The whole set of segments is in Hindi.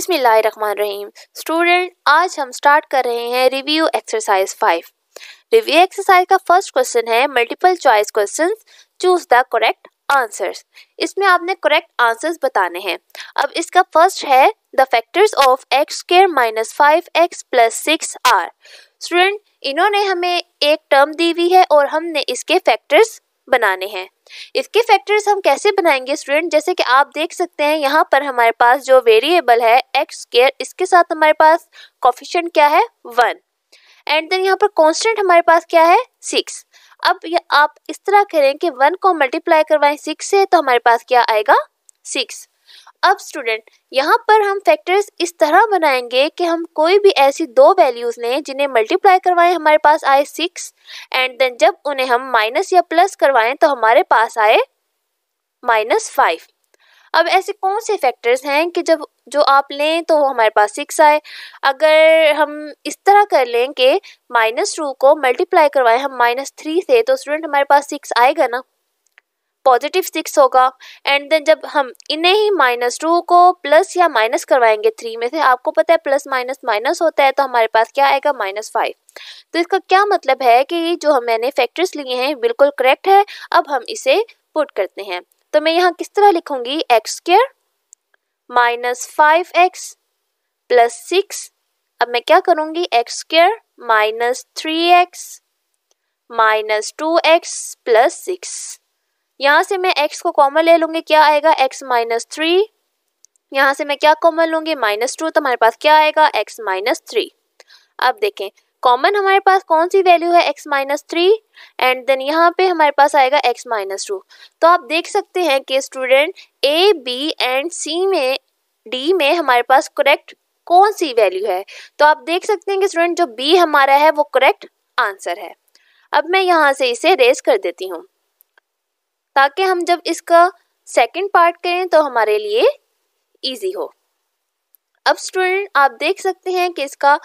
रहीम स्टूडेंट आज हम स्टार्ट कर रहे हैं review exercise five review exercise का फर्स्ट क्वेश्चन है multiple choice question choose the correct answers इसमें आपने करेक्ट आंसर्स बताने हैं अब इसका फर्स्ट है the factors of x square minus five x plus six are student इन्होंने हमें एक टर्म दी हुई है और हमने इसके फैक्टर्स बनाने हैं इसके फैक्टर्स हम कैसे बनाएंगे स्टूडेंट जैसे कि आप देख सकते हैं यहाँ पर हमारे पास जो वेरिएबल है एक्स स्केयर इसके साथ हमारे पास कॉफिशेंट क्या है वन एंड देन यहाँ पर कॉन्स्टेंट हमारे पास क्या है सिक्स अब ये आप इस तरह करें कि वन को मल्टीप्लाई करवाएं सिक्स से तो हमारे पास क्या आएगा सिक्स अब स्टूडेंट यहाँ पर हम फैक्टर्स इस तरह बनाएंगे कि हम कोई भी ऐसी दो वैल्यूज़ लें जिन्हें मल्टीप्लाई करवाएं हमारे पास आए सिक्स एंड देन जब उन्हें हम माइनस या प्लस करवाएं तो हमारे पास आए माइनस फाइव अब ऐसे कौन से फैक्टर्स हैं कि जब जो आप लें तो वो हमारे पास सिक्स आए अगर हम इस तरह कर लें कि माइनस टू को मल्टीप्लाई करवाएं हम माइनस थ्री से तो स्टूडेंट हमारे पास सिक्स आएगा ना पॉजिटिव सिक्स होगा एंड देन जब हम इन्हें ही माइनस टू को प्लस या माइनस करवाएंगे थ्री में से आपको पता है प्लस माइनस माइनस होता है तो हमारे पास क्या आएगा माइनस फाइव तो इसका क्या मतलब है कि जो हम मैंने फैक्टर्स लिए हैं बिल्कुल करेक्ट है अब हम इसे पुट करते हैं तो मैं यहाँ किस तरह लिखूंगी x square minus five x plus six अब मैं क्या करूँगी x square minus three x minus two x plus six यहाँ से मैं x को कॉमन ले लूँगी क्या आएगा x माइनस थ्री यहाँ से मैं क्या कॉमन लूँगी माइनस टू तो हमारे पास क्या आएगा x माइनस थ्री अब देखें कॉमन हमारे पास कौन सी वैल्यू है x minus three and then यहाँ पे हमारे पास आएगा x माइनस टू तो आप देख सकते हैं कि student a, b and c में d में हमारे पास करेक्ट कौन सी वैल्यू है तो आप देख सकते हैं कि स्टूडेंट जो b हमारा है वो करेक्ट आंसर है अब मैं यहाँ से इसे रेस कर देती हूँ ताकि हम जब इसका सेकंड पार्ट करें तो हमारे लिए इजी हो अब स्टूडेंट आप देख सकते हैं कि इसका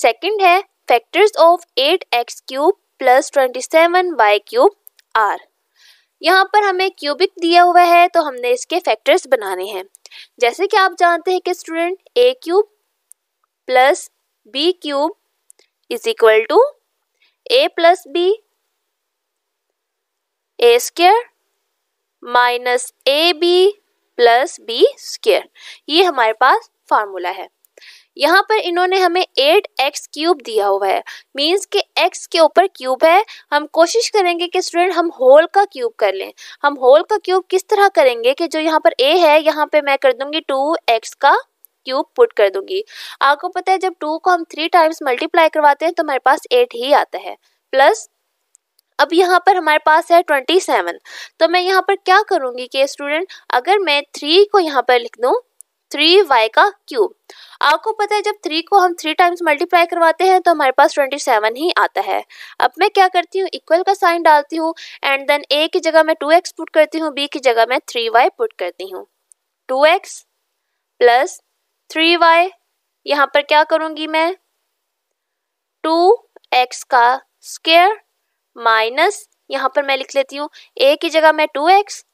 सेकंड है factors of eight x cube plus twenty seven y cube are यहाँ पर हमें क्यूबिक दिया हुआ है तो हमने इसके फैक्टर्स बनाने हैं जैसे कि आप जानते हैं कि student A cube plus B cube is equal to A plus B A square minus A B plus B square ये हमारे पास फार्मूला है यहाँ पर इन्होंने हमें एट एक्स क्यूब दिया हुआ है मीन्स कि एक्स के ऊपर क्यूब है हम कोशिश करेंगे कि स्टूडेंट हम होल का क्यूब कर लें हम होल का क्यूब किस तरह करेंगे कि जो यहाँ पर ए है यहाँ पे मैं कर दूंगी टू एक्स का क्यूब पुट कर दूंगी आपको पता है जब टू को हम थ्री टाइम्स मल्टीप्लाई करवाते हैं तो हमारे पास एट ही आता है प्लस अब यहाँ पर हमारे पास है ट्वेंटी सेवन तो मैं यहाँ पर क्या करूँगी कि स्टूडेंट अगर मैं थ्री को यहाँ पर लिख दूँ थ्री वाई का क्यूब आपको पता है जब थ्री को हम थ्री टाइम्स मल्टीप्लाई करवाते हैं तो हमारे पास ट्वेंटी सेवन ही आता है अब मैं क्या करती हूँ इक्वल का साइन डालती हूँ एंड देन ए की जगह मैं टू एक्स पुट करती हूँ बी की जगह मैं थ्री वाई पुट करती हूँ two x plus three y यहाँ पर क्या करूँगी मैं टू एक्स का स्केयर माइनस यहाँ पर मैं लिख लेती हूँ ए की जगह मैं टू एक्स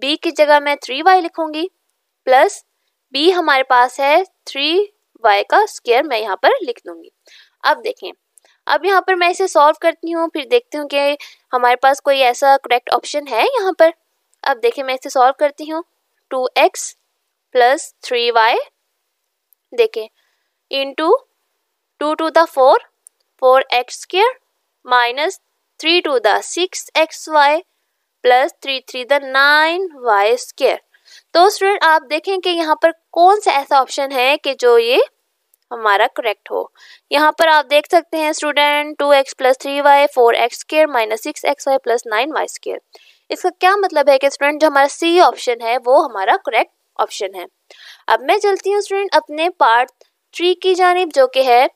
बी की जगह मैं थ्री वाई लिखूँगी प्लस बी हमारे पास है थ्री वाई का स्क्वेयर मैं यहाँ पर लिख दूंगी अब देखें अब यहाँ पर मैं इसे सॉल्व करती हूँ फिर देखती हूँ कि हमारे पास कोई ऐसा करेक्ट ऑप्शन है यहाँ पर अब देखें मैं इसे सॉल्व करती हूँ two x plus three y देखें in two two two the four four x square minus three two the six x Y plus three three the nine y square तो स्टूडेंट आप देखें कि यहाँ पर कौन सा ऐसा ऑप्शन है कि जो ये हमारा करेक्ट हो यहाँ पर आप देख सकते हैं student two x plus three y four x square minus six x Y plus nine y square इसका क्या मतलब है कि स्टूडेंट जो हमारा सी ऑप्शन है वो हमारा करेक्ट ऑप्शन है अब मैं चलती हूँ स्टूडेंट अपने पार्ट थ्री की जानब जो कि है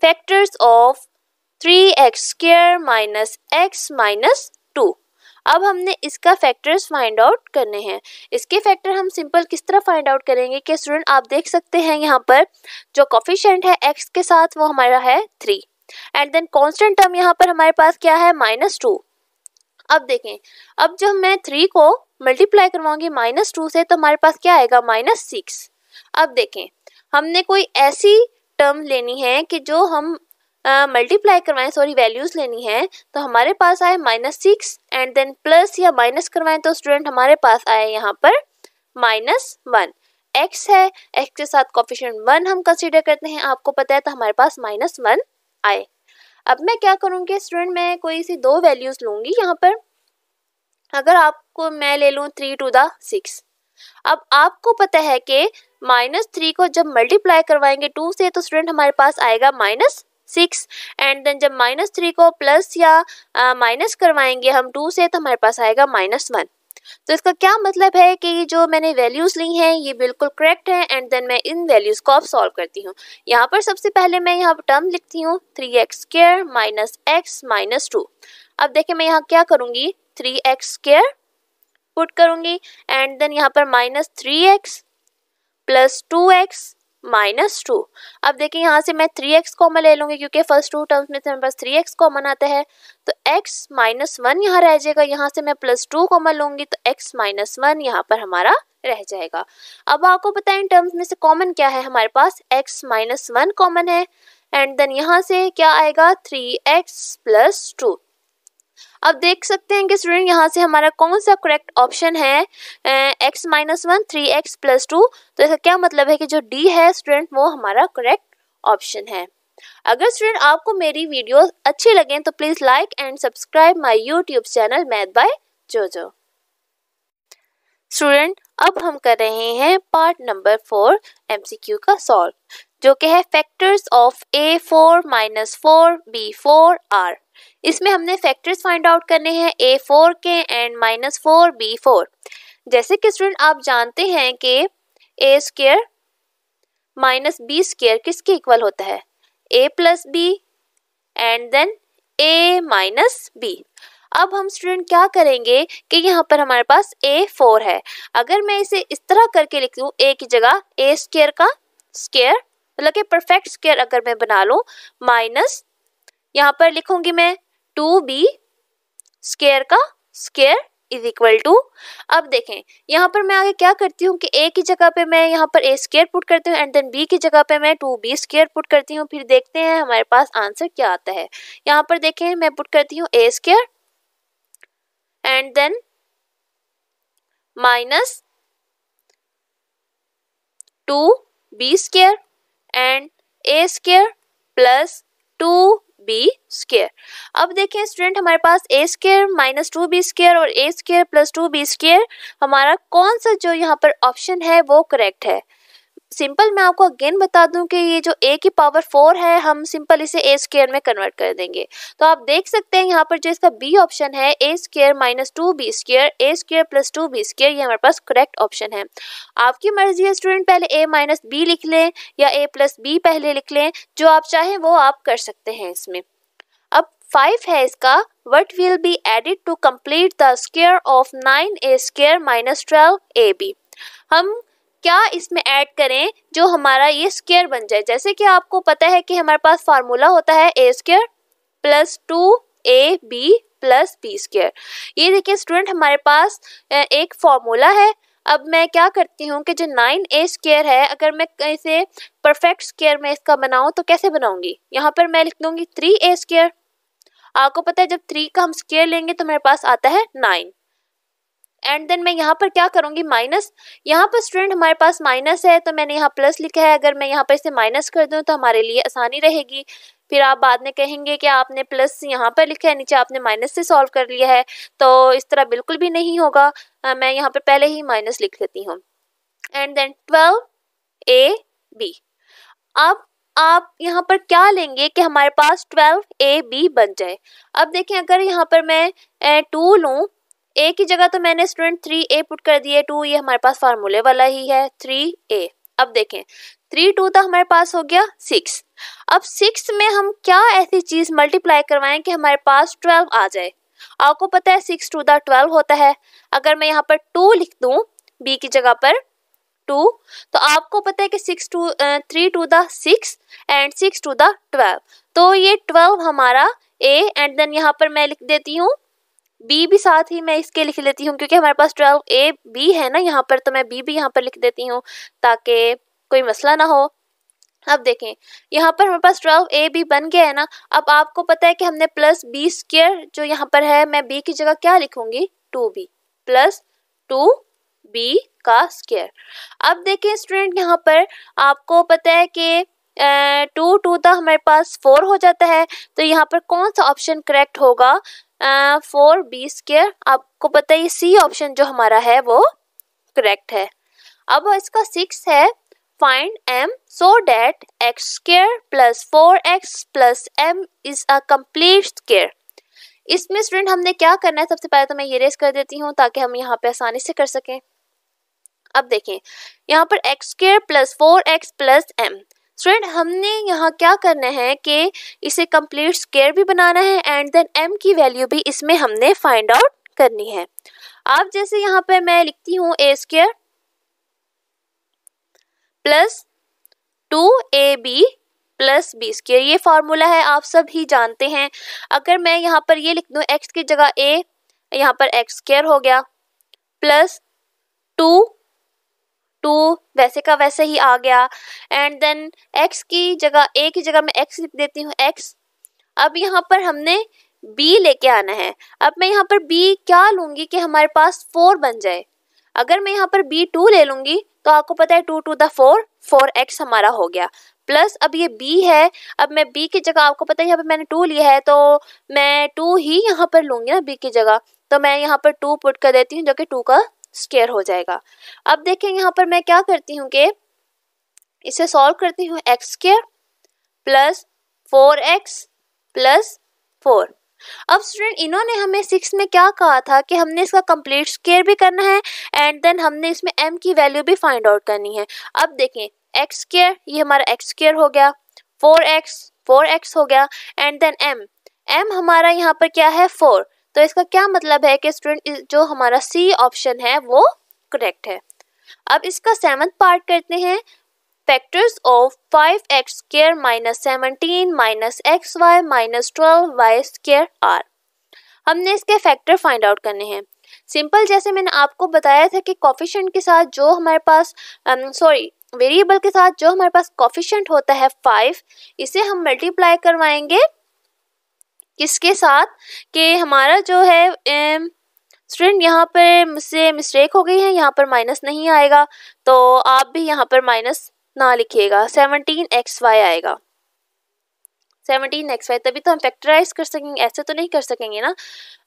factors of three x square minus x minus two अब हमने इसका फैक्टर्स फाइंड आउट करने हैं इसके फैक्टर हम सिंपल किस तरह फाइंड आउट करेंगे कि स्टूडेंट आप देख सकते हैं यहाँ पर जो कॉफिशेंट है एक्स के साथ वो हमारा है three and then constant term यहाँ पर हमारे पास क्या है माइनस टू अब देखें अब जब मैं थ्री को मल्टीप्लाई करवाऊंगी माइनस टू से तो हमारे पास क्या आएगा माइनस सिक्स अब देखें हमने कोई ऐसी टर्म लेनी है कि जो हम मल्टीप्लाई करवाएं सॉरी वैल्यूज़ लेनी है तो हमारे पास आए minus six and then plus या माइनस करवाएं तो स्टूडेंट हमारे पास आए यहाँ पर माइनस वन एक्स है एक्स के साथ कॉफिशेंट वन हम कंसिडर करते हैं आपको पता है तो हमारे पास माइनस वन आए अब मैं क्या करूँगी स्टूडेंट मैं कोई सी दो वैल्यूज़ लूंगी यहाँ पर अगर आपको मैं ले लूँ थ्री टू द सिक्स अब आपको पता है कि माइनस थ्री को जब मल्टीप्लाई करवाएंगे टू से तो स्टूडेंट हमारे पास आएगा माइनस सिक्स एंड देन जब माइनस थ्री को प्लस या माइनस करवाएंगे हम टू से तो हमारे पास आएगा माइनस वन तो इसका क्या मतलब है कि जो मैंने वैल्यूज़ ली हैं ये बिल्कुल करेक्ट है एंड देन मैं इन वैल्यूज़ को अब सॉल्व करती हूँ यहाँ पर सबसे पहले मैं यहाँ टर्म लिखती हूँ three x square minus x minus two अब देखिए मैं यहाँ क्या करूँगी थ्री एक्स स्केयर पुट करूँगी एंड देन यहाँ पर minus three x plus two x minus two अब देखिए यहाँ से मैं थ्री एक्स कॉमन ले लूँगी क्योंकि फर्स्ट टू टर्म्स में से मेरे पास थ्री एक्स कॉमन आता है तो एक्स माइनस वन यहाँ रह जाएगा यहाँ से मैं प्लस टू कॉमन लूँगी तो एक्स माइनस वन यहाँ पर हमारा रह जाएगा अब आपको बताएं इन टर्म्स में से कॉमन क्या है हमारे पास एक्स माइनस वन कॉमन है एंड देन यहाँ से क्या आएगा थ्री एक्स प्लस टू अब देख सकते हैं कि स्टूडेंट यहाँ से हमारा कौन सा करेक्ट ऑप्शन है x minus one three x plus two तो इसका क्या मतलब है कि जो डी है स्टूडेंट वो हमारा करेक्ट ऑप्शन है अगर स्टूडेंट आपको मेरी वीडियो अच्छी लगे तो please like and subscribe my YouTube channel math by जोजो स्टूडेंट अब हम कर रहे हैं पार्ट नंबर फोर एमसीक्यू का सॉल्व जो कि है factors of a four minus four b four are इसमें हमने फैक्टर्स फाइंड आउट करने हैं ए फोर के and minus four b four जैसे कि स्टूडेंट आप जानते हैं कि a square minus b square किसके इक्वल होता है ए plus b and then A minus b अब हम स्टूडेंट क्या करेंगे कि यहाँ पर हमारे पास ए फोर है अगर मैं इसे इस तरह करके लिख दूँ ए की जगह ए स्क्र का स्क्र मतलब कि परफेक्ट स्क्वायर अगर मैं बना लूँ माइनस यहाँ पर लिखूंगी मैं टू बी स्केयर का स्केयर इज इक्वल टू अब देखें यहाँ पर मैं आगे क्या करती हूँ कि ए की जगह पे मैं यहाँ पर ए स्केयर पुट करती हूँ एंड देन बी की जगह पे मैं टू बी स्केयर पुट करती हूँ फिर देखते हैं हमारे पास आंसर क्या आता है यहाँ पर देखें मैं पुट करती हूँ ए square and then minus two b square and a square plus two b square अब देखें स्टूडेंट हमारे पास a square minus two b square और a square plus two b square हमारा कौन सा जो यहाँ पर ऑप्शन है वो करेक्ट है सिंपल मैं आपको अगेन बता दूं कि ये जो ए की पावर फोर है हम सिंपल इसे ए स्केयर में कन्वर्ट कर देंगे तो आप देख सकते हैं यहाँ पर जो इसका बी ऑप्शन है ए square minus two b square a square plus two b square ये हमारे पास करेक्ट ऑप्शन है आपकी मर्जी है स्टूडेंट पहले ए माइनस बी लिख लें या ए प्लस बी पहले लिख लें जो आप चाहें वो आप कर सकते हैं इसमें अब फाइव है इसका what will be added to complete the square of nine a square minus twelve a b हम क्या इसमें ऐड करें जो हमारा ये स्केयर बन जाए जैसे कि आपको पता है कि हमारे पास फार्मूला होता है ए square plus two A B plus B square ये देखिए स्टूडेंट हमारे पास एक फार्मूला है अब मैं क्या करती हूँ कि जो नाइन ए स्केयर है अगर मैं इसे परफेक्ट स्केयर में इसका बनाऊँ तो कैसे बनाऊँगी यहाँ पर मैं लिख दूँगी थ्री ए स्केयर आपको पता है जब थ्री का हम स्केयर लेंगे तो मेरे पास आता है नाइन एंड देन मैं यहाँ पर क्या करूँगी माइनस यहाँ पर स्टूडेंट हमारे पास माइनस है तो मैंने यहाँ प्लस लिखा है अगर मैं यहाँ पर इसे माइनस कर दूँ तो हमारे लिए आसानी रहेगी फिर आप बाद में कहेंगे कि आपने प्लस यहाँ पर लिखा है नीचे आपने माइनस से सॉल्व कर लिया है तो इस तरह बिल्कुल भी नहीं होगा आ, मैं यहाँ पर पहले ही माइनस लिख लेती हूँ and then twelve a b अब आप यहाँ पर क्या लेंगे कि हमारे पास ट्वेल्व ए बी बन जाए अब देखें अगर यहाँ पर मैं टू लूँ ए की जगह तो मैंने स्टूडेंट थ्री ए पुट कर दिए टू ये हमारे पास फार्मूले वाला ही है थ्री ए अब देखें थ्री टू तो हमारे पास हो गया सिक्स अब सिक्स में हम क्या ऐसी चीज़ मल्टीप्लाई करवाएं कि हमारे पास ट्वेल्व आ जाए आपको पता है सिक्स टू द ट्वेल्व होता है अगर मैं यहाँ पर टू लिख दूँ बी की जगह पर टू तो आपको पता है कि six two three two the six and six two the twelve तो ये ट्वेल्व हमारा ए एंड देन यहाँ पर मैं लिख देती हूँ बी भी साथ ही मैं इसके लिख लेती हूँ क्योंकि हमारे पास ट्वेल्व ए बी है ना यहाँ पर तो मैं बी भी यहाँ पर लिख देती हूँ ताकि कोई मसला ना हो अब देखें यहाँ पर हमारे पास ट्वेल्व ए बी बन गया है ना अब आपको पता है कि हमने प्लस बी स्क्र जो यहाँ पर है मैं बी की जगह क्या लिखूंगी two B plus two B का स्क्र अब देखें स्टूडेंट यहाँ पर आपको पता है कि टू टू तो हमारे पास फोर हो जाता है तो यहाँ पर कौन सा ऑप्शन करेक्ट होगा फोर बी स्केयर आपको पता है सी ऑप्शन जो हमारा है वो करेक्ट है अब इसका सिक्स है find M so that X square plus four x plus M is a complete square इसमें स्टूडेंट हमने क्या करना है सबसे पहले तो मैं ये रेस कर देती हूँ ताकि हम यहाँ पे आसानी से कर सकें अब देखें यहाँ पर X square plus four x plus M student हमने यहाँ क्या करना है कि इसे कंप्लीट स्केयर भी बनाना है एंड देन एम की वैल्यू भी इसमें हमने फाइंड आउट करनी है आप जैसे यहाँ पे मैं लिखती हूँ ए square plus two A B plus B square ये फार्मूला है आप सब ही जानते हैं अगर मैं यहाँ पर ये लिख दूँ एक्स की जगह ए यहाँ पर एक्स स्केयर हो गया प्लस टू टू वैसे का वैसे ही आ गया एंड देन एक्स की जगह ए की जगह मैं एक्स लिख देती हूँ एक्स अब यहाँ पर हमने बी लेके आना है अब मैं यहाँ पर बी क्या लूँगी कि हमारे पास फोर बन जाए अगर मैं यहाँ पर बी टू ले लूँगी तो आपको पता है two two the four four X हमारा हो गया प्लस अब ये बी है अब मैं बी की जगह आपको पता है यहाँ पर मैंने टू लिया है तो मैं टू ही यहाँ पर लूँगी ना बी की जगह तो मैं यहाँ पर टू पुट कर देती हूँ जो कि टू का स्केयर हो जाएगा अब देखें यहाँ पर मैं क्या करती हूँ कि इसे सॉल्व करती हूँ X square plus four x plus four अब स्टूडेंट इन्होंने हमें सिक्स में क्या कहा था कि हमने इसका कंप्लीट स्केयर भी करना है एंड देन हमने इसमें एम की वैल्यू भी फाइंड आउट करनी है अब देखें एक्स स्केयर ये हमारा एक्स स्केयर हो गया फोर एक्स फोर एक्स हो गया एंड देन एम एम हमारा यहाँ पर क्या है फोर तो इसका क्या मतलब है कि स्टूडेंट जो हमारा सी ऑप्शन है वो करेक्ट है अब इसका सेवन्थ पार्ट करते हैं factors of five X square minus seventeen minus X Y minus twelve Y square are हमने इसके फैक्टर फाइंड आउट करने हैं सिंपल जैसे मैंने आपको बताया था कि कॉफिशेंट के साथ जो हमारे पास सॉरी um, वेरिएबल के साथ जो हमारे पास कॉफिशेंट होता है फाइव इसे हम मल्टीप्लाई करवाएंगे किसके साथ कि हमारा जो है स्टूडेंट यहाँ पर मुझसे मिस्टेक हो गई है यहाँ पर माइनस नहीं आएगा तो आप भी यहाँ पर माइनस ना लिखिएगा सेवनटीन एक्स वाई आएगा सेवनटीन एक्स वाई तभी तो हम फैक्टराइज कर सकेंगे ऐसे तो नहीं कर सकेंगे ना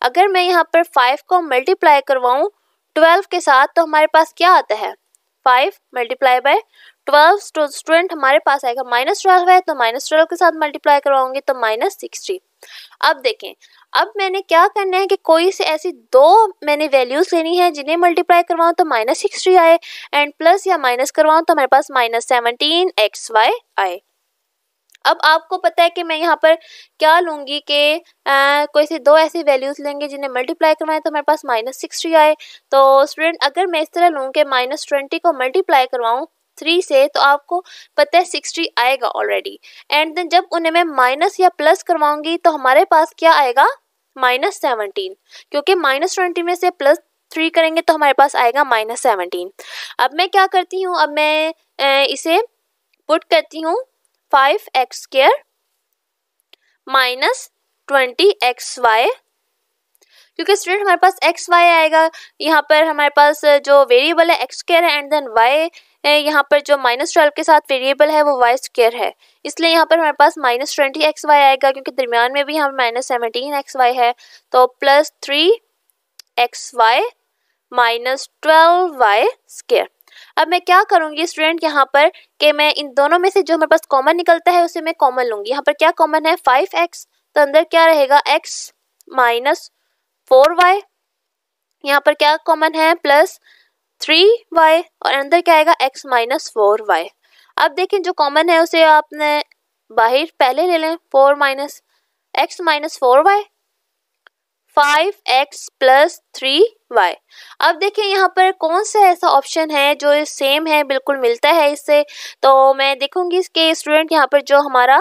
अगर मैं यहाँ पर फाइव को मल्टीप्लाई करवाऊँ ट्वेल्व के साथ तो हमारे पास क्या आता है five multiply by twelve student हमारे पास आएगा माइनस ट्वेल्व है तो माइनस ट्वेल्व के साथ मल्टीप्लाई करवाऊंगी तो माइनस सिक्सटी अब देखें अब मैंने क्या करना है कि कोई से ऐसी दो मैंने वैल्यूज़ लेनी है जिन्हें मल्टीप्लाई करवाऊँ तो माइनस सिक्सटी आए एंड प्लस या माइनस करवाऊँ तो हमारे पास माइनस सेवनटीन एक्स वाई आए अब आपको पता है कि मैं यहाँ पर क्या लूँगी कि कोई से दो ऐसी वैल्यूज़ लेंगे जिन्हें मल्टीप्लाई करवाएं तो हमारे पास माइनस सिक्सटी आए तो स्टूडेंट अगर मैं इस तरह लूँ कि माइनस ट्वेंटी को मल्टीप्लाई करवाऊँ थ्री से तो आपको पता है सिक्सटी आएगा ऑलरेडी एंड देन जब उन्हें मैं माइनस या प्लस करवाऊंगी तो हमारे पास क्या आएगा माइनस सेवनटीन क्योंकि माइनस ट्वेंटी में से प्लस थ्री करेंगे तो हमारे पास आएगा माइनस सेवनटीन अब मैं क्या करती हूँ अब मैं इसे पुट करती हूँ five X square minus twenty X Y क्योंकि स्टूडेंट हमारे पास एक्स वाई आएगा यहाँ पर हमारे पास जो वेरिएबल है एक्स स्केयर है एंड देन वाई यहाँ पर जो माइनस ट्वेल्व के साथ वेरिएबल है वो वाई स्क्र है इसलिए यहाँ पर हमारे पास माइनस ट्वेंटी एक्स वाई आएगा क्योंकि दरमियान में भी यहाँ पर माइनस सेवनटीन एक्स वाई है तो plus three X Y minus twelve Y square अब मैं क्या करूँगी स्टूडेंट यहाँ पर कि मैं इन दोनों में से जो हमारे पास कॉमन निकलता है उसे मैं कॉमन लूँगी यहाँ पर क्या कॉमन है फाइव एक्स तो अंदर क्या रहेगा एक्स माइनस फोर वाई यहाँ पर क्या कॉमन है प्लस थ्री वाई और अंदर क्या आएगा एक्स माइनस फोर वाई अब देखें जो कॉमन है उसे आपने बाहर पहले ले लें four minus x minus four Y five x plus three Y अब देखें यहाँ पर कौन सा ऐसा ऑप्शन है जो सेम है बिल्कुल मिलता है इससे तो मैं देखूंगी इसके स्टूडेंट यहाँ पर जो हमारा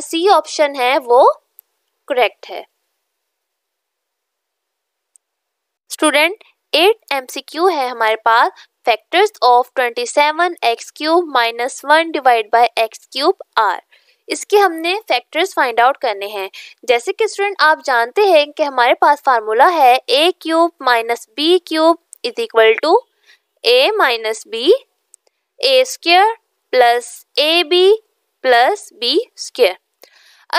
सी uh, ऑप्शन है वो करेक्ट है student eight M C Q है हमारे पास factors of twenty seven X cube minus one divide by X cube are इसके हमने फैक्टर्स फाइंड आउट करने हैं जैसे कि स्टूडेंट आप जानते हैं कि हमारे पास फार्मूला है A cube minus B cube is equal to A minus B A square plus A B plus B square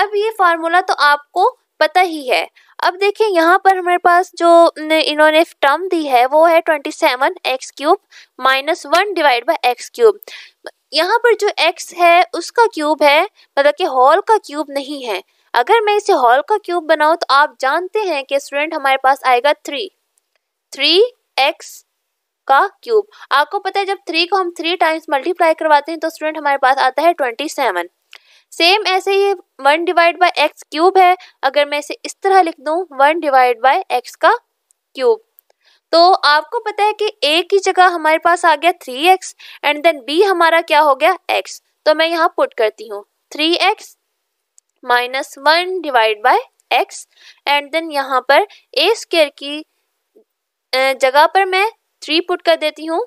अब ये फार्मूला तो आपको पता ही है अब देखिए यहाँ पर हमारे पास जो इन्होंने टर्म दी है वो है twenty seven X cube minus one divide by X cube यहाँ पर जो एक्स है उसका क्यूब है मतलब कि हॉल का क्यूब नहीं है अगर मैं इसे हॉल का क्यूब बनाऊँ तो आप जानते हैं कि स्टूडेंट हमारे पास आएगा थ्री थ्री एक्स का क्यूब आपको पता है जब थ्री को हम थ्री टाइम्स मल्टीप्लाई करवाते हैं तो स्टूडेंट हमारे पास आता है ट्वेंटी सेवन सेम ऐसे ही one divide by X cube है अगर मैं इसे इस तरह लिख दूँ वन डिवाइड बाई एक्स का क्यूब तो आपको पता है कि ए की जगह हमारे पास आ गया three X and then B हमारा क्या हो गया एक्स तो मैं यहाँ पुट करती हूँ three x minus one divide by X and then यहाँ पर ए स्क्र की जगह पर मैं थ्री पुट कर देती हूँ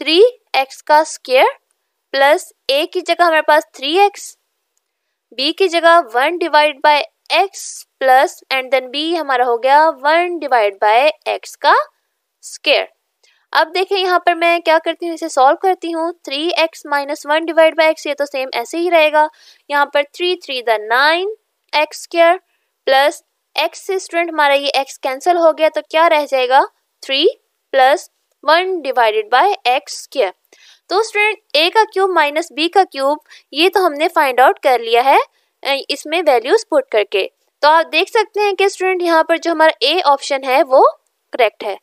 थ्री एक्स का स्क्र प्लस ए की जगह हमारे पास थ्री एक्स बी की जगह one divide by X plus and then B हमारा हो गया वन डिवाइड बाय x का स्केयर अब देखें यहाँ पर मैं क्या करती हूँ इसे सॉल्व करती हूँ three x minus one divide by X ये तो सेम ऐसे ही रहेगा यहाँ पर three three the nine X square plus X से स्टूडेंट हमारा ये एक्स कैंसिल हो गया तो क्या रह जाएगा three plus one divided by X square तो स्टूडेंट ए का क्यूब माइनस बी का क्यूब ये तो हमने फाइंड आउट कर लिया है इसमें वैल्यूज पुट करके तो आप देख सकते हैं कि स्टूडेंट यहाँ पर जो हमारा ए ऑप्शन है वो करेक्ट है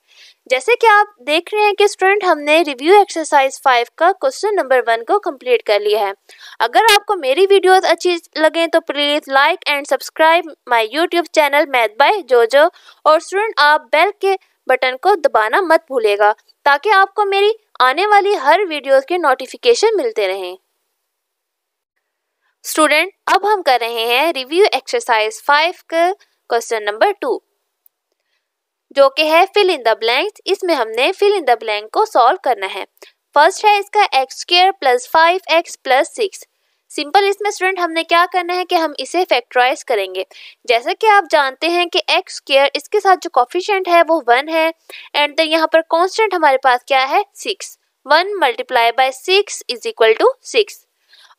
जैसे कि आप देख रहे हैं कि स्टूडेंट हमने रिव्यू एक्सरसाइज फाइव का क्वेश्चन नंबर वन को कंप्लीट कर लिया है अगर आपको मेरी वीडियोस अच्छी लगें तो please like and subscribe my YouTube channel math by Jojo और स्टूडेंट आप बेल के बटन को दबाना मत भूलेगा ताकि आपको मेरी आने वाली हर वीडियोस के नोटिफिकेशन मिलते रहें स्टूडेंट अब हम कर रहे हैं रिव्यू एक्सरसाइज फाइव का क्वेश्चन नंबर टू जो कि है फिल इन द ब्लैंक्स इसमें हमने फिल इन द ब्लैंक को सॉल्व करना है फर्स्ट है इसका x square plus five x plus six simple इसमें स्टूडेंट हमने क्या करना है कि हम इसे फैक्ट्राइज करेंगे जैसा कि आप जानते हैं कि एक्स स्केयर इसके साथ जो कॉफिशेंट है वो वन है एंड देन यहाँ पर कॉन्स्टेंट हमारे पास क्या है six one multiply by six is equal to six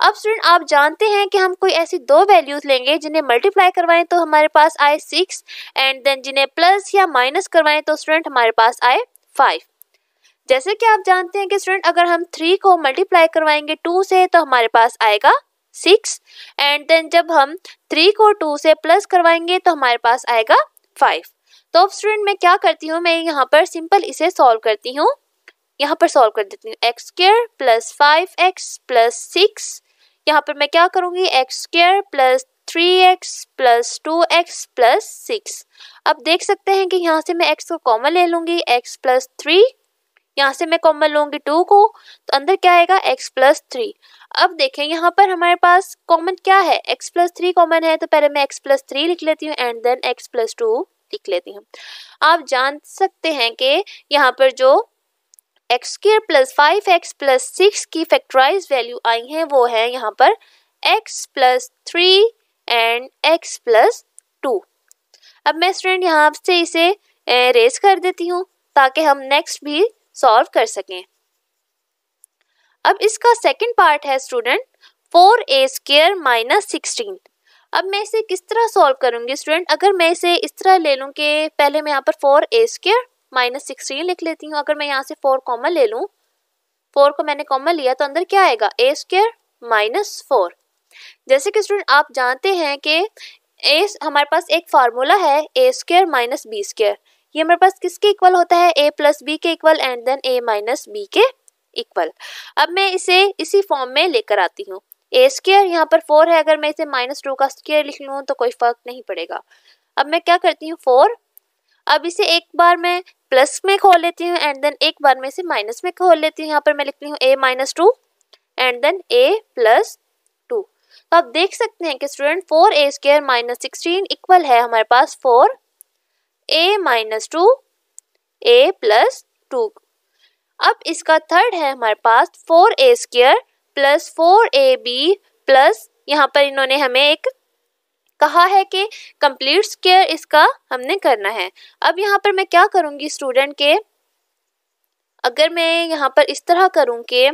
अब स्टूडेंट आप जानते हैं कि हम कोई ऐसी दो वैल्यूज लेंगे जिन्हें मल्टीप्लाई करवाएं तो हमारे पास आए सिक्स एंड देन जिन्हें प्लस या माइनस करवाएं तो स्टूडेंट हमारे पास आए फाइव जैसे कि आप जानते हैं कि स्टूडेंट अगर हम थ्री को मल्टीप्लाई करवाएंगे टू से तो हमारे पास आएगा सिक्स एंड देन जब हम थ्री को टू से प्लस करवाएंगे तो हमारे पास आएगा फाइव तो अब स्टूडेंट मैं क्या करती हूँ मैं यहाँ पर सिंपल इसे सॉल्व करती हूँ यहाँ पर सॉल्व कर देती हूँ X square plus five x plus six यहाँ पर मैं क्या करूँगी x square plus three x plus two x plus six अब देख सकते हैं कि यहाँ से मैं एक्स को कॉमन ले लूँगी एक्स प्लस थ्री यहाँ से मैं कॉमन लूँगी टू को तो अंदर क्या आएगा एक्स प्लस थ्री अब देखें यहाँ पर हमारे पास कॉमन क्या है एक्स प्लस थ्री कॉमन है तो पहले मैं एक्स प्लस थ्री लिख लेती हूँ and then x plus two लिख लेती हूँ आप जान सकते हैं कि यहाँ पर जो X square plus five x plus six की फैक्टराइज वैल्यू आई हैं वो है यहाँ पर x plus three and X plus two अब मैं स्टूडेंट यहाँ से इसे रेस कर देती हूँ ताकि हम नेक्स्ट भी सॉल्व कर सकें अब इसका सेकंड पार्ट है student four A square minus sixteen अब मैं इसे किस तरह सॉल्व करूंगी स्टूडेंट अगर मैं इसे इस तरह ले लूं कि पहले मैं यहाँ पर four A square minus sixteen लिख लेती हूँ अगर मैं यहाँ से फोर कॉमन ले लूँ फोर को मैंने कॉमन लिया तो अंदर क्या आएगा ए स्केयर माइनस फोर जैसे कि स्टूडेंट आप जानते हैं कि ए हमारे पास एक फार्मूला है ए स्केयर माइनस बी स्केयर ये हमारे पास किसके इक्वल होता है ए प्लस बी के equal and then A minus B के इक्वल अब मैं इसे इसी फॉर्म में लेकर आती हूँ ए स्केयर यहाँ पर फोर है अगर मैं इसे माइनस टू का स्केयर लिख लूँ तो कोई फर्क नहीं पड़ेगा अब मैं क्या करती हूँ फोर अब इसे एक बार मैं प्लस में खोल लेती हूँ एंड देन एक बार में इसे माइनस में खोल लेती हूँ यहाँ पर मैं लिखती हूँ A minus two and then A plus two तो आप देख सकते हैं कि student four A square minus sixteen equal है हमारे पास four A minus two A plus two अब इसका थर्ड है हमारे पास four A square plus four A B plus यहाँ पर इन्होंने हमें एक कहा है कि कंप्लीट स्क्र इसका हमने करना है अब यहाँ पर मैं क्या करूँगी स्टूडेंट के अगर मैं यहाँ पर इस तरह करूँ कि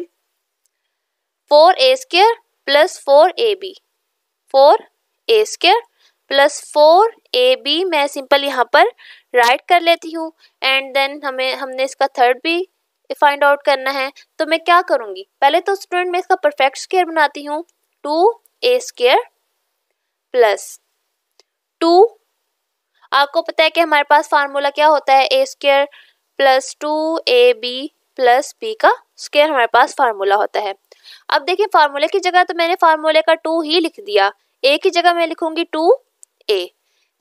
four A square plus four A B four A square plus four A B मैं सिंपल यहाँ पर राइट कर लेती हूँ एंड देन हमें हमने इसका थर्ड भी फाइंड आउट करना है तो मैं क्या करूँगी पहले तो स्टूडेंट मैं इसका परफेक्ट स्केयर बनाती हूँ two A square plus two आपको पता है कि हमारे पास फार्मूला क्या होता है ए square plus two A B plus B का स्केयर हमारे पास फार्मूला होता है अब देखिए फार्मूले की जगह तो मैंने फार्मूले का टू ही लिख दिया ए की जगह मैं लिखूंगी टू ए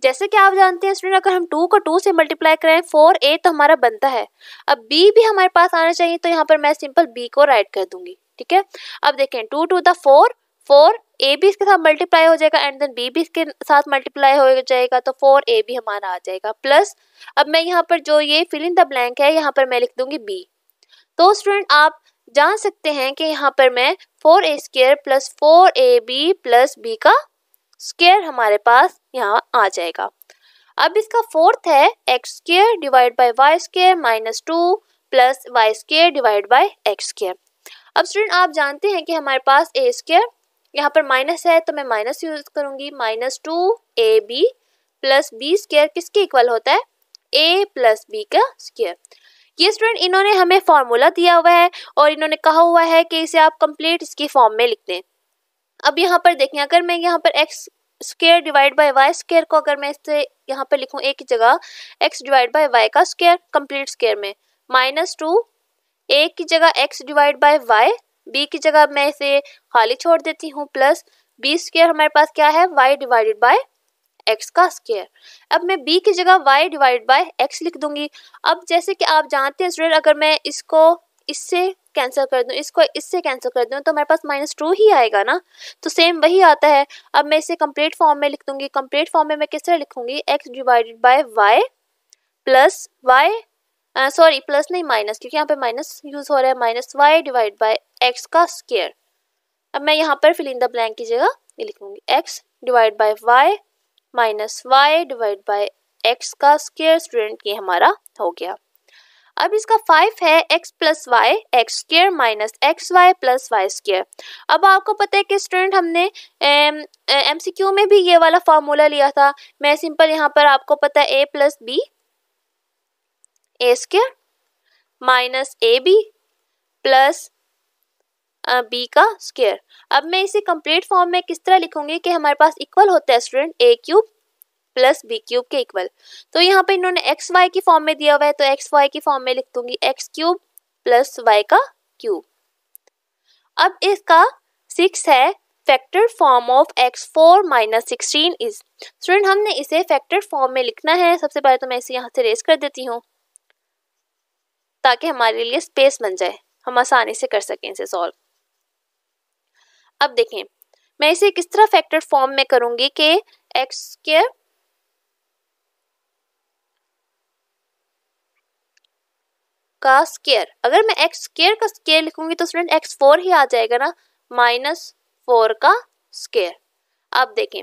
जैसे कि आप जानते हैं स्टूडेंट अगर हम टू को टू से मल्टीप्लाई करें फोर ए तो हमारा बनता है अब बी भी हमारे पास आना चाहिए तो यहाँ पर मैं सिंपल बी को राइट कर दूंगी ठीक है अब देखें two two the four four A भी इसके साथ मल्टीप्लाई हो जाएगा एंड देन बी भी इसके साथ मल्टीप्लाई हो जाएगा तो फोर ए भी हमारा आ जाएगा प्लस अब मैं यहाँ पर जो ये फिल इन द ब्लैंक है यहाँ पर मैं लिख दूंगी बी तो स्टूडेंट आप जान सकते हैं कि यहाँ पर मैं four A square plus four A B plus B का स्केयर हमारे पास यहाँ आ जाएगा अब इसका फोर्थ है X square divide by Y square minus two plus Y square divide by X square अब स्टूडेंट आप जानते हैं कि हमारे पास ए स्केयर यहाँ पर माइनस है तो मैं माइनस यूज करूँगी minus two A B plus B square किसके इक्वल होता है ए प्लस बी का स्केयर ये स्टूडेंट इन्होंने हमें फॉर्मूला दिया हुआ है और इन्होंने कहा हुआ है कि इसे आप कंप्लीट इसकी फॉर्म में लिख दें अब यहाँ पर देखें अगर मैं यहाँ पर X square divide by Y square को अगर मैं इससे यहाँ पर लिखूँ एक जगह एक्स डिवाइड बाय वाई का स्केयर कंप्लीट स्केयर में माइनस टू ए की जगह X divide by Y B की जगह मैं इसे खाली छोड़ देती हूँ प्लस बी स्केयर हमारे पास क्या है वाई डिवाइडेड बाई एक्स का स्केयर अब मैं बी की जगह वाई डिवाइड बाई एक्स लिख दूंगी अब जैसे कि आप जानते हैं स्टूडेंट अगर मैं इसको इससे कैंसिल कर दूँ इसको इससे कैंसिल कर दूँ तो मेरे पास माइनस टू ही आएगा ना तो सेम वही आता है अब मैं इसे कंप्लीट फॉर्म में लिख दूंगी कंप्लीट फॉर्म में मैं किस तरह लिखूंगी X divided by Y plus Y sorry plus नहीं माइनस क्योंकि यहाँ पे माइनस यूज़ हो रहा है minus Y divide by X का स्केयर अब मैं यहाँ पर फिल इन द ब्लैंक की जगह ये X divide by Y minus Y divide by X का स्केयर स्टूडेंट ये हमारा हो गया अब इसका फाइव है X plus Y X square minus X Y plus Y square अब आपको पता है कि स्टूडेंट हमने एम सी क्यू में भी ये वाला फार्मूला लिया था मैं सिंपल यहाँ पर आपको पता है ए plus B A square minus A B plus B का स्क्र अब मैं इसे कंप्लीट फॉर्म में किस तरह लिखूंगी कि हमारे पास इक्वल होता है स्टूडेंट ए क्यूब प्लस बी क्यूब के इक्वल तो यहाँ पे इन्होंने एक्स वाई की फॉर्म में दिया हुआ है तो एक्स वाई की फॉर्म में लिख दूंगी एक्स क्यूब प्लस वाई का क्यूब अब इसका सिक्स है factor form of X four minus sixteen is student हमने इसे फैक्टर फॉर्म में लिखना है सबसे पहले तो मैं इसे यहाँ से रेस कर देती हूँ ताकि हमारे लिए स्पेस बन जाए हम आसानी से कर सकें इसे सॉल्व अब देखें मैं इसे किस तरह फैक्टर फॉर्म में करूंगी कि एक्स स्क्र का स्केयर अगर मैं एक्स स्केयर का स्केयर लिखूंगी तो स्टूडेंट एक्स फोर ही आ जाएगा ना माइनस फोर का स्केयर अब देखें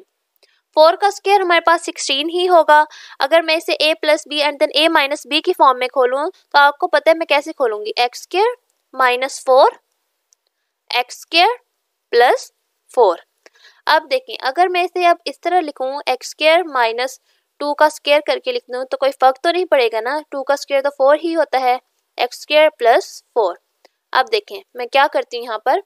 फोर का स्केयर हमारे पास सिक्सटीन ही होगा अगर मैं इसे a plus b and then A minus b की फॉर्म में खोलूँ तो आपको पता है मैं कैसे खोलूँगी x square minus four x square plus four अब देखें अगर मैं इसे अब इस तरह लिखूँ एक्स स्केयर माइनस टू का स्केयर करके लिख दूँ तो कोई फ़र्क तो नहीं पड़ेगा ना टू का स्केयर तो फोर ही होता है एक्स स्क्र प्लस फोर अब देखें मैं क्या करती हूँ यहाँ पर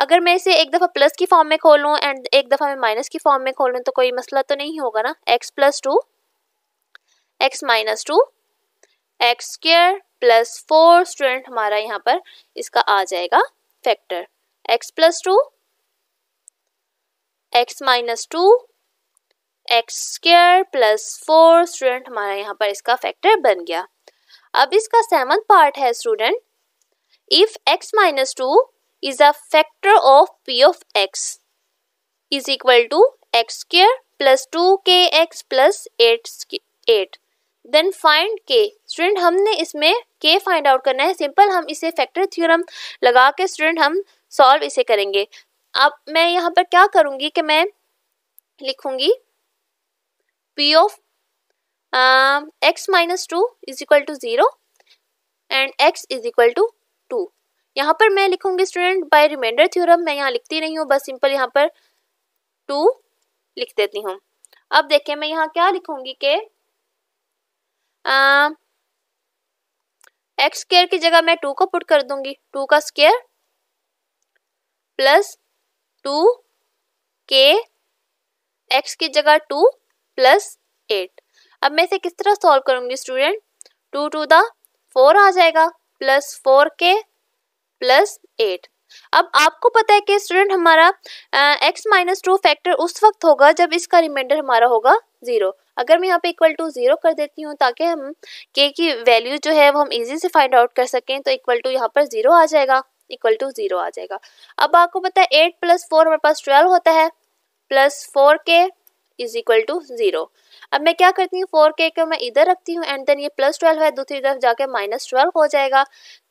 अगर मैं इसे एक दफ़ा प्लस की फॉर्म में खोलूँ एंड एक दफ़ा मैं माइनस की फॉर्म में खोलूँ तो कोई मसला तो नहीं होगा ना x plus two x minus two x square plus four student हमारा यहाँ पर इसका आ जाएगा factor x plus two x minus two x square plus four student हमारा यहाँ पर इसका फैक्टर बन गया अब इसका सेवन पार्ट है student if x minus two is a factor of p of x is equal to x square plus two k x plus eight eight then find k student हमने इसमें के फाइंड आउट करना है सिंपल हम इसे फैक्टर थ्योरम लगा के स्टूडेंट हम सॉल्व इसे करेंगे अब मैं यहाँ पर क्या करूँगी कि मैं लिखूंगी p of x minus two is equal to zero and x is equal to two यहाँ पर मैं लिखूंगी स्टूडेंट बाय रिमाइंडर थ्योरम मैं यहाँ लिखती नहीं हूँ बस सिंपल यहाँ पर टू लिख देती हूँ अब देखिए मैं यहाँ क्या लिखूंगी के एक्स um, स्केयर की जगह मैं टू को पुट कर दूंगी टू का square plus two k x की जगह टू प्लस एट अब मैं इसे किस तरह सॉल्व करूंगी student two two the four आ जाएगा plus four k plus eight अब आपको पता है कि स्टूडेंट हमारा x माइनस टू फैक्टर उस वक्त होगा जब इसका रिमाइंडर हमारा होगा ज़ीरो अगर मैं यहाँ पे इक्वल टू ज़ीरो कर देती हूँ ताकि हम k की वैल्यू जो है वो हम इजी से फाइंड आउट कर सकें तो इक्वल टू यहाँ पर ज़ीरो आ जाएगा इक्वल टू ज़ीरो आ जाएगा अब आपको पता है एट प्लस फोर हमारे पास ट्वेल्व होता है plus four k is equal to zero अब मैं क्या करती हूँ फोर के को मैं इधर रखती हूँ एंड देन ये प्लस ट्वेल्व है दूसरी तरफ जाके माइनस ट्वेल्व हो जाएगा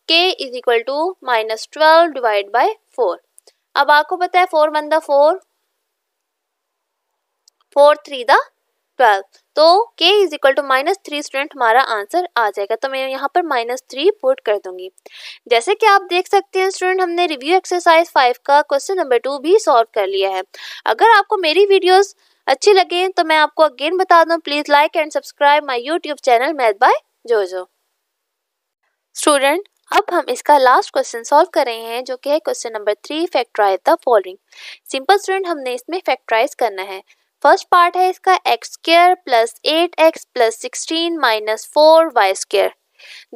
k is equal to minus twelve divide by four अब आपको पता है four one the four four three the twelve तो k is equal to minus three student हमारा आंसर आ जाएगा तो मैं यहाँ पर माइनस थ्री पुट कर दूंगी जैसे कि आप देख सकते हैं स्टूडेंट हमने रिव्यू एक्सरसाइज फाइव का क्वेश्चन नंबर टू भी सॉल्व कर लिया है अगर आपको मेरी वीडियोज़ अच्छी लगे तो मैं आपको अगेन बता दूं please like and subscribe my YouTube channel math by जोजो स्टूडेंट अब हम इसका लास्ट क्वेश्चन सॉल्व कर रहे हैं जो कि है question number three factorise the following simple student हमने इसमें फैक्ट्राइज करना है फर्स्ट पार्ट है इसका x square plus eight x plus sixteen minus four y square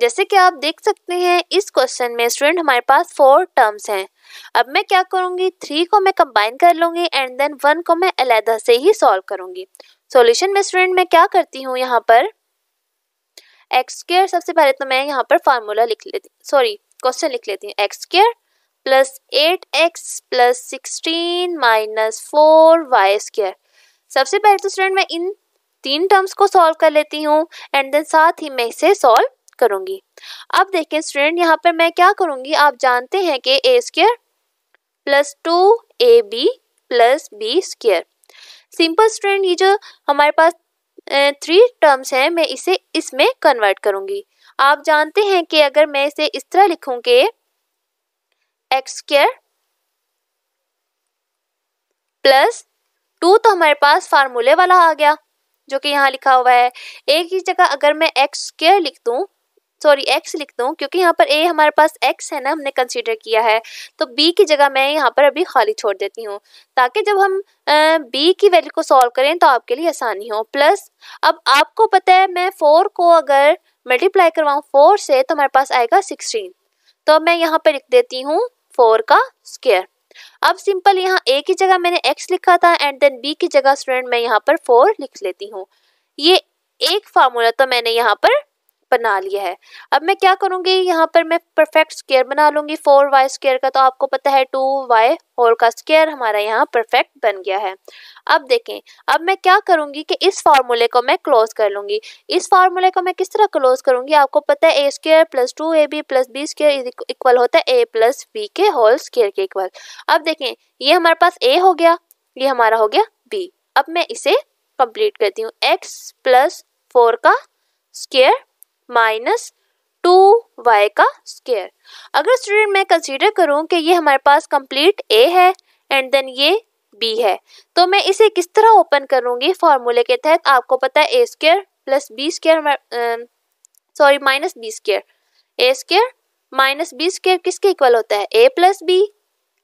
जैसे कि आप देख सकते हैं इस क्वेश्चन में स्टूडेंट हमारे पास फोर टर्म्स हैं अब मैं क्या करूंगी थ्री को मैं कंबाइन कर लूंगी एंड देन वन को मैं अलहदा से ही सॉल्व करूंगी सॉल्यूशन में स्टूडेंट मैं क्या करती हूँ यहाँ पर एक्स केयर सबसे पहले तो मैं यहाँ पर फार्मूला लिख लेती सॉरी क्वेश्चन लिख लेती हूँ x square plus eight x plus sixteen minus four y square सबसे पहले तो स्टूडेंट मैं इन तीन टर्म्स को सॉल्व कर लेती हूँ एंड देन साथ ही मैं इसे सॉल्व करूंगी अब देखें स्टूडेंट यहाँ पर मैं क्या करूंगी आप जानते हैं कि a square plus two A B plus B square simple student ये जो हमारे पास थ्री टर्म्स हैं मैं इसे इसमें कन्वर्ट करूंगी आप जानते हैं कि अगर मैं इसे इस तरह लिखूं कि एक्स स्क्र प्लस टू तो हमारे पास फार्मूले वाला आ गया जो कि यहाँ लिखा हुआ है एक ही जगह अगर मैं एक्स स्क्र लिख दूँ सॉरी एक्स लिख दूँ क्योंकि यहाँ पर ए हमारे पास एक्स है ना हमने कंसिडर किया है तो बी की जगह मैं यहाँ पर अभी खाली छोड़ देती हूँ ताकि जब हम बी की वैल्यू को सॉल्व करें तो आपके लिए आसानी हो प्लस अब आपको पता है मैं फोर को अगर मल्टीप्लाई करवाऊँ फोर से तो हमारे पास आएगा सिक्सटीन तो मैं यहाँ पर लिख देती हूँ फोर का स्केयर अब सिंपल यहाँ ए की जगह मैंने एक्स लिखा था एंड देन बी की जगह स्टूडेंट मैं यहाँ पर फोर लिख लेती हूँ ये एक फार्मूला तो मैंने यहाँ पर बना लिया है अब मैं क्या करूंगी यहाँ पर मैं परफेक्ट स्केयर बना लूंगी फोर वाई स्केयर का तो आपको पता है टू वाई होल का स्केयर हमारा यहाँ परफेक्ट बन गया है अब देखें अब मैं क्या करूंगी कि इस फार्मूले को मैं क्लोज कर लूंगी इस फार्मूले को मैं किस तरह क्लोज करूंगी आपको पता है ए square plus two A B plus B square equal होता है ए प्लस बी के होल स्केयर के इक्वल अब देखें ये हमारे पास ए हो गया ये हमारा हो गया बी अब मैं इसे कंप्लीट करती हूँ एक्स प्लस फोर का स्केयर माइनस टू वाई का स्केयर अगर स्टूडेंट मैं कंसीडर करूं कि ये हमारे पास कंप्लीट ए है एंड देन ये बी है तो मैं इसे किस तरह ओपन करूंगी फॉर्मूले के तहत आपको पता है ए square plus B square sorry minus B square a square minus B square किसके इक्वल होता है ए plus b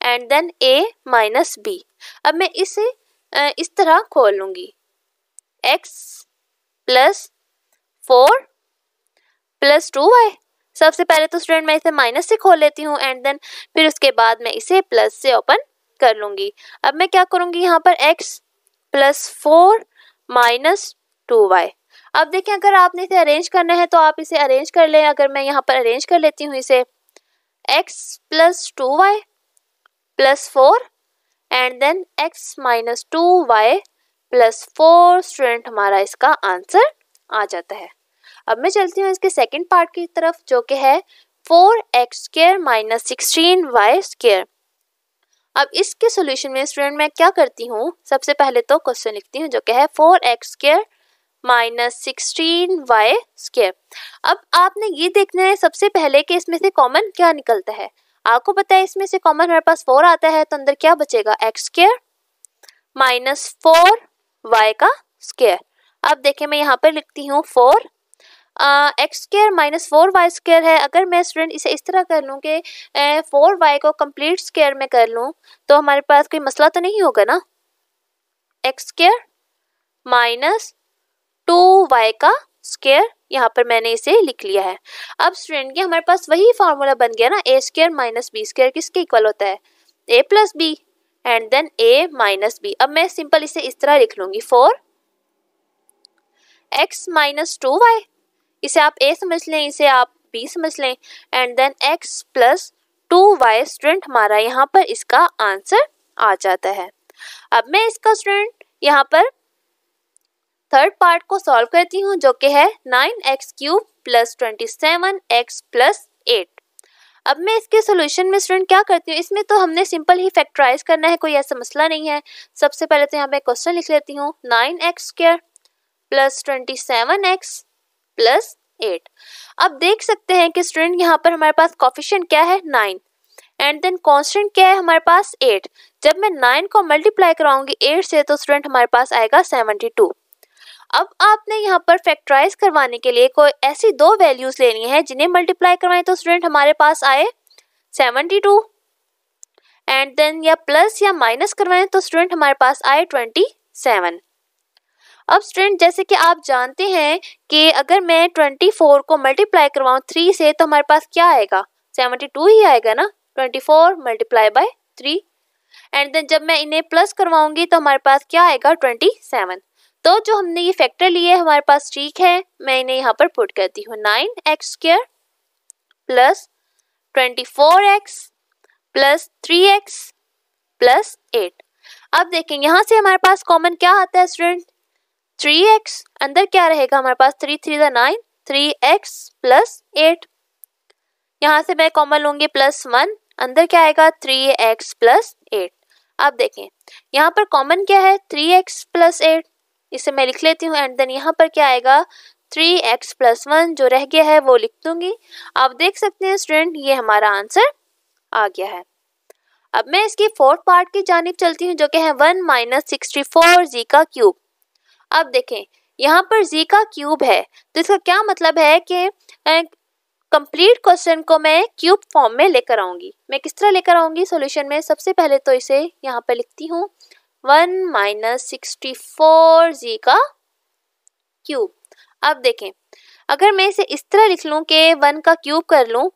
and then A minus b अब मैं इसे इस तरह खोल लूंगी x plus four plus two y सबसे पहले तो स्टूडेंट मैं इसे माइनस से खोल लेती हूँ एंड देन फिर उसके बाद मैं इसे प्लस से ओपन कर लूँगी अब मैं क्या करूँगी यहाँ पर x plus four minus two y अब देखें अगर आपने इसे अरेंज करना है तो आप इसे अरेंज कर लें अगर मैं यहाँ पर अरेंज कर लेती हूँ इसे x plus two y plus four and then x minus two y plus four student हमारा इसका आंसर आ जाता है अब मैं चलती हूँ इसके सेकेंड पार्ट की तरफ जो कि है four x square minus sixteen y square अब इसके सोल्यूशन में स्टूडेंट मैं क्या करती हूँ सबसे पहले तो क्वेश्चन लिखती हूँ जो कि है four x square minus sixteen y square अब आपने ये देखना है सबसे पहले कि इसमें से कॉमन क्या निकलता है आपको पता है इसमें से कॉमन हमारे पास फोर आता है तो अंदर क्या बचेगा x square minus four y का स्केयर अब देखें मैं यहाँ पर लिखती हूँ four x square minus four y square है अगर मैं स्टूडेंट इसे इस तरह कर लूँ कि फोर वाई को कम्प्लीट स्क्र में कर लूँ तो हमारे पास कोई मसला तो नहीं होगा ना x square minus two y का स्केयर यहाँ पर मैंने इसे लिख लिया है अब स्टूडेंट ये हमारे पास वही फार्मूला बन गया ना a square minus b square किसके इक्वल होता है ए plus b and then A minus b अब मैं सिंपल इसे इस तरह लिख लूंगी four x minus two y इसे आप ए समझ लें इसे आप बी समझ लें and then x plus two y student हमारा यहाँ पर इसका आंसर आ जाता है अब मैं इसका स्टूडेंट यहाँ पर थर्ड पार्ट को सॉल्व करती हूँ जो कि है nine x cube plus twenty seven x plus eight अब मैं इसके सोल्यूशन में स्टूडेंट क्या करती हूँ इसमें तो हमने सिंपल ही फैक्टराइज करना है कोई ऐसा मसला नहीं है सबसे पहले तो यहाँ पे क्वेश्चन लिख लेती हूँ nine x square plus twenty seven x plus eight अब देख सकते हैं कि स्टूडेंट यहाँ पर हमारे पास कॉफिशियंट क्या है नाइन एंड देन कॉन्स्टेंट क्या है हमारे पास एट जब मैं नाइन को मल्टीप्लाई कराऊंगी एट से तो स्टूडेंट हमारे पास आएगा सेवनटी टू अब आपने यहाँ पर फैक्टराइज करवाने के लिए कोई ऐसी दो वैल्यूज लेनी है जिन्हें मल्टीप्लाई करवाएं तो स्टूडेंट हमारे पास आए सेवनटी टू एंड देन या प्लस या माइनस करवाएं तो स्टूडेंट हमारे पास आए ट्वेंटी सेवन अब स्टूडेंट जैसे कि आप जानते हैं कि अगर मैं ट्वेंटी फोर को मल्टीप्लाई करवाऊँ थ्री से तो हमारे पास क्या आएगा सेवेंटी टू ही आएगा ना twenty four multiply by three and then जब मैं इन्हें प्लस करवाऊंगी तो हमारे पास क्या आएगा ट्वेंटी सेवन तो जो हमने ये फैक्टर लिए हमारे पास ठीक है मैं इन्हें यहाँ पर पुट करती हूँ nine x square plus twenty four x plus three x plus eight अब देखें यहाँ से हमारे पास कॉमन क्या आता है स्टूडेंट थ्री एक्स अंदर क्या रहेगा हमारे पास three three the nine three x plus eight यहाँ से मैं कॉमन लूंगी प्लस वन अंदर क्या आएगा थ्री एक्स प्लस एट आप देखें यहाँ पर कॉमन क्या है थ्री एक्स प्लस एट इसे मैं लिख लेती हूँ एंड देन यहाँ पर क्या आएगा थ्री एक्स प्लस वन जो रह गया है वो लिख दूंगी आप देख सकते हैं स्टूडेंट ये हमारा आंसर आ गया है अब मैं इसकी फोर्थ पार्ट की जानब चलती हूँ जो कि है one minus sixty four g का क्यूब अब देखें यहाँ पर जी का क्यूब है तो इसका क्या मतलब है कि कंप्लीट क्वेश्चन को मैं क्यूब फॉर्म में लेकर आऊंगी मैं किस तरह लेकर आऊंगी सोल्यूशन में सबसे पहले तो इसे यहाँ पर लिखती हूँ one minus sixty four g का क्यूब अब देखें अगर मैं इसे इस तरह लिख लूँ कि वन का क्यूब कर लूँ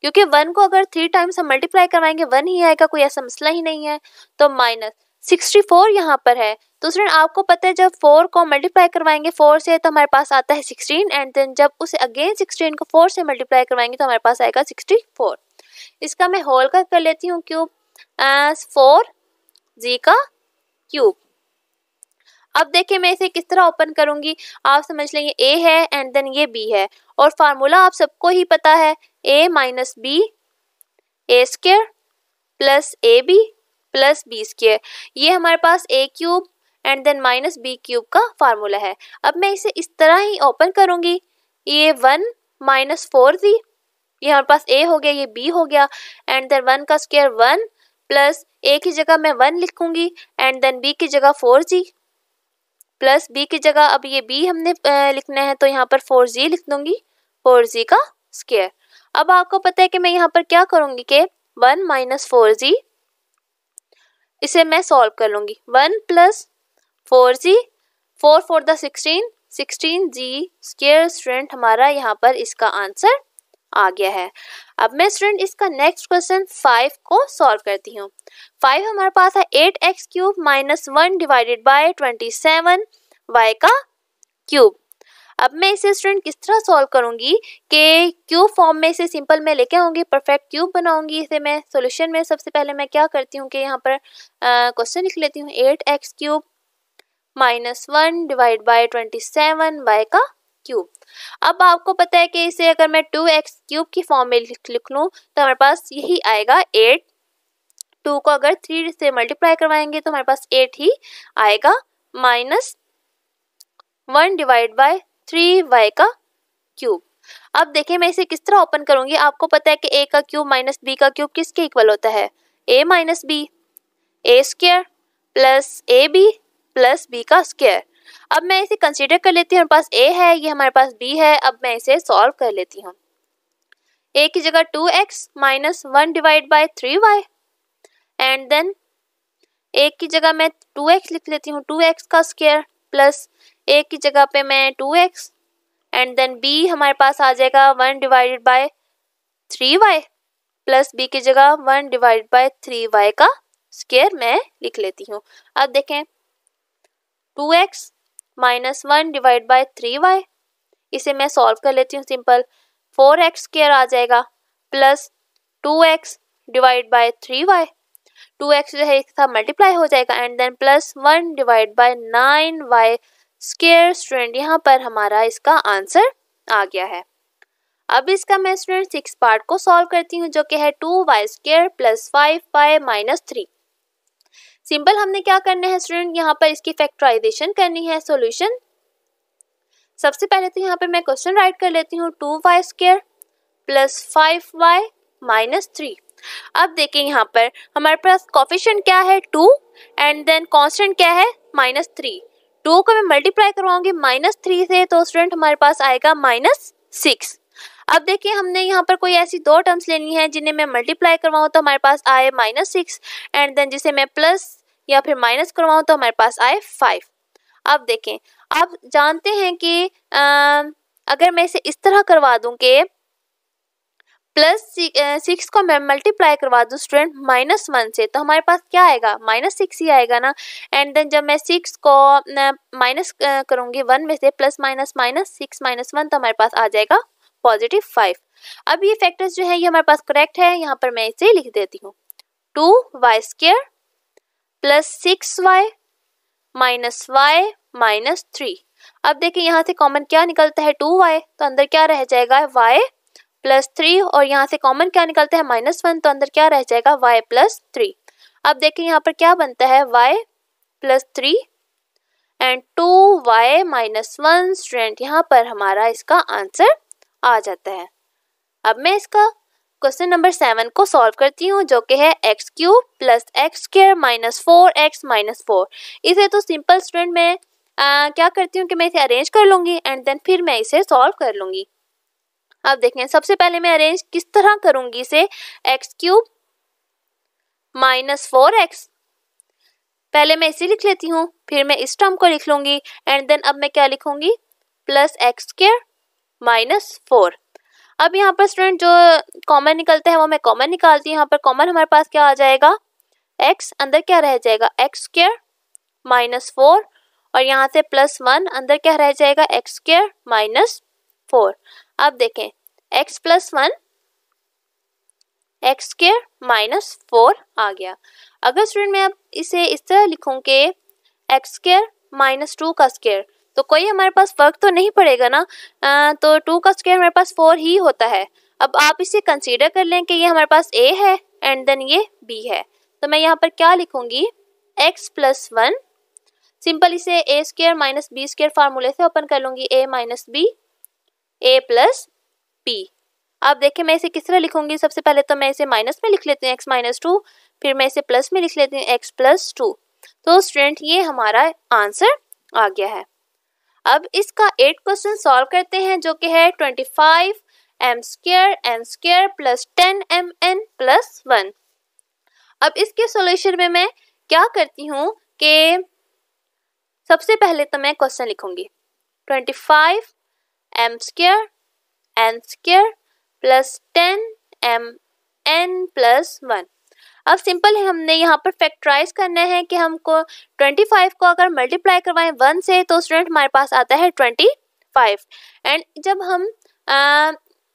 क्योंकि वन को अगर थ्री टाइम्स हम मल्टीप्लाई करवाएंगे वन ही आएगा कोई ऐसा मसला ही नहीं है तो माइनस सिक्सटी फोर यहाँ पर है तो स्टूडेंट आपको पता है जब फोर को मल्टीप्लाई करवाएंगे फोर से तो हमारे पास आता है सिक्सटीन एंड देन जब उसे अगेन सिक्सटीन को फोर से मल्टीप्लाई करवाएंगे तो हमारे पास आएगा सिक्सटी फोर इसका मैं होल का कर लेती हूँ क्यूब एस फोर जी का क्यूब अब देखिए मैं इसे किस तरह ओपन करूंगी आप समझ लेंगे ए है एंड देन ये बी है और फार्मूला आप सबको ही पता है a minus B a square plus A B plus B square ये हमारे पास a cube and then minus B cube का फार्मूला है अब मैं इसे इस तरह ही ओपन करूँगी ये वन माइनस फोर जी ये हमारे पास ए हो गया ये बी हो गया एंड देन वन का स्क्वेयर वन प्लस ए की जगह मैं वन लिखूंगी एंड देन बी की जगह फोर जी प्लस बी की जगह अब ये बी हमने लिखना है तो यहाँ पर फोर जी लिख दूंगी फोर जी का स्केयर अब आपको पता है कि मैं यहाँ पर क्या करूँगी कि वन माइनस फोर जी इसे मैं सॉल्व कर लूँगी one plus four g four four the sixteen sixteen g square student हमारा यहाँ पर इसका आंसर आ गया है अब मैं स्टूडेंट इसका नेक्स्ट क्वेश्चन फाइव को सॉल्व करती हूँ फाइव हमारे पास है eight x cube minus one divided by twenty seven y का क्यूब अब मैं इसे स्टूडेंट किस तरह सॉल्व करूंगी कि क्यूब फॉर्म में इसे सिंपल में लेके आऊंगी परफेक्ट क्यूब बनाऊंगी इसे मैं सॉल्यूशन में सबसे पहले मैं क्या करती हूँ कि यहाँ पर क्वेश्चन लिख लेती हूँ eight x cube minus one divide by twenty seven y का क्यूब अब आपको पता है कि इसे अगर मैं टू एक्स क्यूब की फॉर्म में लिख लिख लूँ तो हमारे पास यही आएगा एट टू को अगर थ्री से मल्टीप्लाई करवाएंगे तो हमारे पास एट ही आएगा minus one divide by three y का क्यूब अब देखिए मैं इसे किस तरह ओपन करूंगी आपको पता है कि ए का क्यूब माइनस बी का क्यूब किसके इक्वल होता है a minus B A square plus A B plus B का स्क्र अब मैं इसे कंसीडर कर लेती हूँ हमारे पास ए है ये हमारे पास बी है अब मैं इसे सॉल्व कर लेती हूँ ए की जगह two x minus one divide by three y and then एक की जगह मैं टू एक्स लिख लेती हूँ टू एक्स का स्क्र प्लस ए की जगह पे मैं two x and then b हमारे पास आ जाएगा one divided by three y plus b की जगह one divide by three y का स्केयर मैं लिख लेती हूँ अब देखें two x minus one divide by three y इसे मैं सॉल्व कर लेती हूँ सिंपल फोर एक्स स्केयर आ जाएगा plus two x divide by three y two x जो है इसका मल्टीप्लाई हो जाएगा and then plus one divide by nine y square student यहाँ पर हमारा इसका आंसर आ गया है अब इसका मैं स्टूडेंट सिक्स पार्ट को सॉल्व करती हूँ जो कि है two y square plus five y minus three simple हमने क्या करना है स्टूडेंट यहाँ पर इसकी फैक्टराइजेशन करनी है सॉल्यूशन सबसे पहले तो यहाँ पर मैं क्वेश्चन राइट कर लेती हूँ two y square plus five y minus three अब देखें यहाँ पर हमारे पास कॉफिशन क्या है टू एंड देन कॉन्स्टेंट क्या है माइनस थ्री टू को मैं मल्टीप्लाई करवाऊंगी माइनस थ्री से तो स्टूडेंट हमारे पास आएगा माइनस सिक्स अब देखिए हमने यहाँ पर कोई ऐसी दो टर्म्स लेनी है जिन्हें मैं मल्टीप्लाई करवाऊँ तो हमारे पास आए माइनस सिक्स एंड देन जिसे मैं प्लस या फिर माइनस करवाऊँ तो हमारे पास आए फाइव अब देखें आप जानते हैं कि आ, अगर मैं इसे इस तरह करवा दूं कि प्लस सिक्स को मैं मल्टीप्लाई करवा दूँ स्टूडेंट माइनस वन से तो हमारे पास क्या आएगा माइनस सिक्स ही आएगा ना एंड देन जब मैं सिक्स को माइनस करूँगी वन में से plus minus minus six minus one तो हमारे पास आ जाएगा पॉजिटिव फाइव अब ये फैक्टर्स जो है ये हमारे पास करेक्ट है यहाँ पर मैं इसे लिख देती हूँ two y square plus six y minus y minus three अब देखिए यहाँ से कॉमन क्या निकलता है टू वाई तो अंदर क्या रह जाएगा वाई प्लस थ्री और यहाँ से कॉमन क्या निकलता है माइनस वन तो अंदर क्या रह जाएगा वाई प्लस थ्री अब देखें यहाँ पर क्या बनता है y plus three and two y minus one student यहाँ पर हमारा इसका आंसर आ जाता है अब मैं इसका क्वेश्चन नंबर सेवन को सॉल्व करती हूँ जो कि है x cube plus x square minus four x minus four इसे तो सिंपल स्टूडेंट मैं आ, क्या करती हूँ कि मैं इसे अरेंज कर लूँगी एंड देन फिर मैं इसे सॉल्व कर लूँगी अब देखें सबसे पहले मैं अरेंज किस तरह करूंगी इसे x cube minus four x पहले मैं इसे लिख लेती हूँ फिर मैं इस टर्म को लिख लूंगी एंड देन अब मैं क्या लिखूंगी plus x square minus four अब यहाँ पर स्टूडेंट जो कॉमन निकलते हैं वो मैं कॉमन निकालती हूँ यहाँ पर कॉमन हमारे पास क्या आ जाएगा एक्स अंदर क्या रह जाएगा एक्स स्क्र माइनस फोर और यहाँ से प्लस वन अंदर क्या रह जाएगा एक्स स्क्र माइनस फोर अब देखें x plus one x square minus four आ गया अगर स्टूडेंट मैं अब इसे इस तरह लिखूं कि एक्स स्क्र माइनस टू का स्क्र तो कोई हमारे पास फर्क तो नहीं पड़ेगा ना आ, तो टू का स्क्र हमारे पास फोर ही होता है अब आप इसे कंसीडर कर लें कि ये हमारे पास ए है एंड देन ये बी है तो मैं यहाँ पर क्या लिखूंगी एक्स प्लस वन सिंपल इसे a square minus b square फार्मूले से ओपन कर लूँगी a minus B a plus p अब देखिए मैं इसे किस तरह लिखूंगी सबसे पहले तो मैं इसे माइनस में लिख लेती हूँ एक्स माइनस टू फिर मैं इसे प्लस में लिख लेती हूँ एक्स प्लस टू तो स्टूडेंट ये हमारा आंसर आ गया है अब इसका एट क्वेश्चन सॉल्व करते हैं जो कि है twenty five m square m square plus ten m n plus one अब इसके सोल्यूशन में मैं क्या करती हूँ कि सबसे पहले तो मैं क्वेश्चन लिखूंगी twenty five m square n square plus ten m n plus one अब सिंपल है हमने यहाँ पर फैक्टराइज करना है कि हमको 25 को अगर मल्टीप्लाई करवाएं वन से तो स्टूडेंट हमारे पास आता है 25 एंड जब हम आ,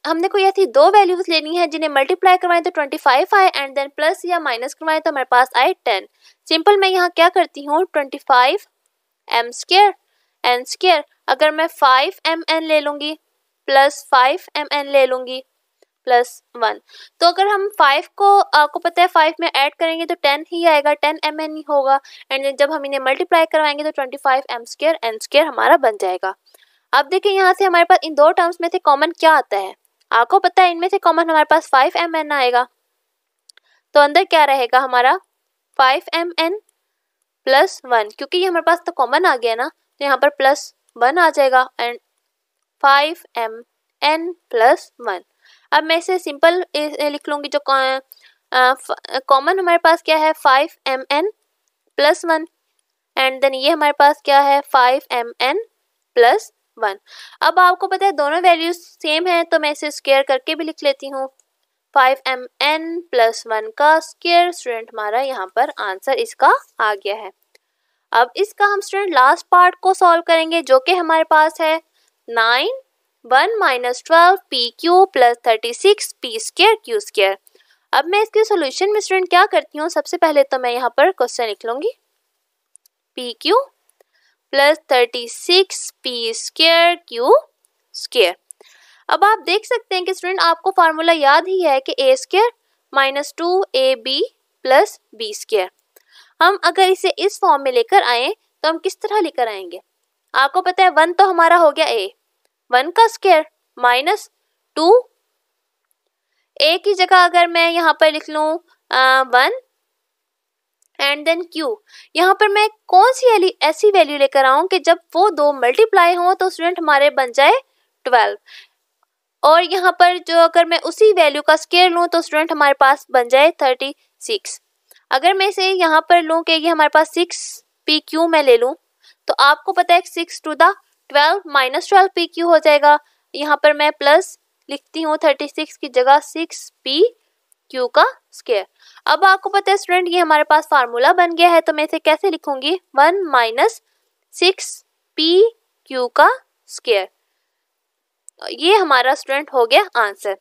हमने कोई ऐसी दो वैल्यूज लेनी है जिन्हें मल्टीप्लाई करवाएं तो 25 आए एंड देन प्लस या माइनस करवाएं तो हमारे पास आए 10 सिंपल मैं यहाँ क्या करती हूँ 25 five m square n square अगर मैं फाइव एम एन ले लूँगी प्लस फाइव एम एन ले लूँगी प्लस वन तो अगर हम फाइव को आपको पता है फाइव में ऐड करेंगे तो टेन ही आएगा टेन एम एन ही होगा एंड जब हम इन्हें मल्टीप्लाई करवाएंगे तो twenty five m square n square हमारा बन जाएगा अब देखिए यहाँ से हमारे पास इन दो टर्म्स में से कॉमन क्या आता है आपको पता है इनमें से कॉमन हमारे पास फाइव एम एन आएगा तो अंदर क्या रहेगा हमारा five m n plus one क्योंकि ये हमारे पास तो कॉमन आ गया ना तो यहाँ पर प्लस वन आ जाएगा and five m n plus one अब मैं इसे सिंपल लिख लूँगी जो कॉमन हमारे पास क्या है five m n plus one and then ये हमारे पास क्या है five m n plus one अब आपको पता है दोनों वैल्यूज सेम हैं तो मैं इसे स्केयर करके भी लिख लेती हूँ five m n plus one का स्केयर स्टूडेंट हमारा यहाँ पर आंसर इसका आ गया है अब इसका हम स्टूडेंट लास्ट पार्ट को सॉल्व करेंगे जो कि हमारे पास है nine one minus twelve p q plus thirty six p square q square अब मैं इसके सोल्यूशन में स्टूडेंट क्या करती हूँ सबसे पहले तो मैं यहाँ पर क्वेश्चन लिख लूंगी p q plus thirty six p square q square अब आप देख सकते हैं कि स्टूडेंट आपको फार्मूला याद ही है कि a square minus two A B plus B square हम अगर इसे इस फॉर्म में लेकर आए तो हम किस तरह लेकर आएंगे आपको पता है वन तो हमारा हो गया ए वन का स्केयर माइनस टू ए की जगह अगर मैं यहाँ पर लिख लू वन एंड देन क्यू यहाँ पर मैं कौन सी ऐसी वैल्यू लेकर आऊँ कि जब वो दो मल्टीप्लाई हो तो स्टूडेंट हमारे बन जाए ट्वेल्व और यहाँ पर जो अगर मैं उसी वैल्यू का स्केयर लूँ तो स्टूडेंट हमारे पास बन जाए थर्टी सिक्स अगर मैं इसे यहाँ पर लूँ कि ये हमारे पास सिक्स पी क्यू मैं ले लूँ तो आपको पता है six two the twelve minus twelve p q हो जाएगा यहाँ पर मैं प्लस लिखती हूँ थर्टी सिक्स की जगह सिक्स पी क्यू का स्केयर अब आपको पता है स्टूडेंट ये हमारे पास फार्मूला बन गया है तो मैं इसे कैसे लिखूंगी one minus six p q का स्केयर ये हमारा स्टूडेंट हो गया आंसर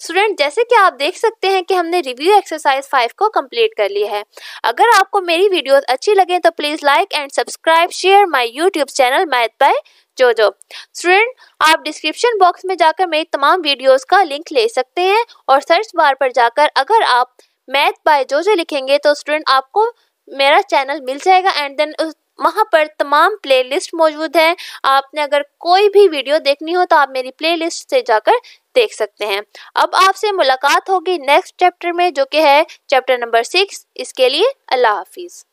स्टूडेंट जैसे कि आप देख सकते हैं कि हमने रिव्यू एक्सरसाइज फाइव को कंप्लीट कर लिया है अगर आपको मेरी वीडियोस अच्छी लगे तो please like and subscribe share my YouTube channel math by जोजो स्टूडेंट आप डिस्क्रिप्शन बॉक्स में जाकर मेरी तमाम वीडियोस का लिंक ले सकते हैं और सर्च बार पर जाकर अगर आप मैथ बाय जोजो लिखेंगे तो स्टूडेंट आपको मेरा चैनल मिल जाएगा एंड देन उस वहाँ पर तमाम प्लेलिस्ट मौजूद है आपने अगर कोई भी वीडियो देखनी हो तो आप मेरी प्लेलिस्ट से जाकर देख सकते हैं अब आपसे मुलाकात होगी नेक्स्ट चैप्टर में जो कि है चैप्टर नंबर सिक्स इसके लिए अल्लाह हाफिज़